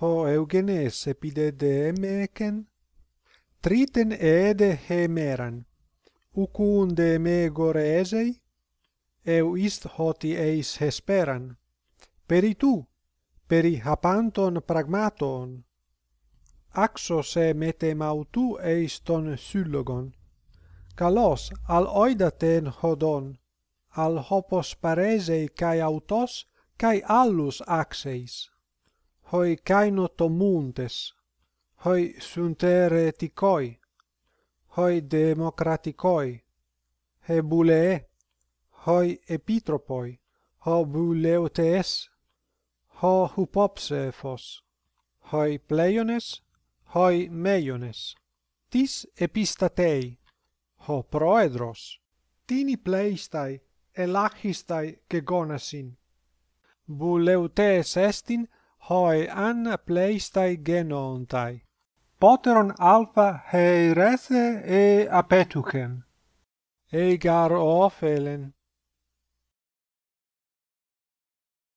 ho eugenes epide de emeken triten ed hemeran ucunde me goresei eu ist hoti eis hesperan Peri tu peri hapanton pragmaton axo se mete tu eis ton syllogon kalos al oida ten hodon al hopos paresei kai autos kai allus axeis hoi caino to muntes hoi suntere ticoi hoi democraticoi he bule hoi epitropoi ho buleotes ho hupopsefos, fos hoi pleiones hoi meiones tis epistatei ho proedros tini pleistai elachistai gegonasin, buleotes estin hoi an pleistai genontai. Poteron alfa heirese e apetuchen. Egar ofelen.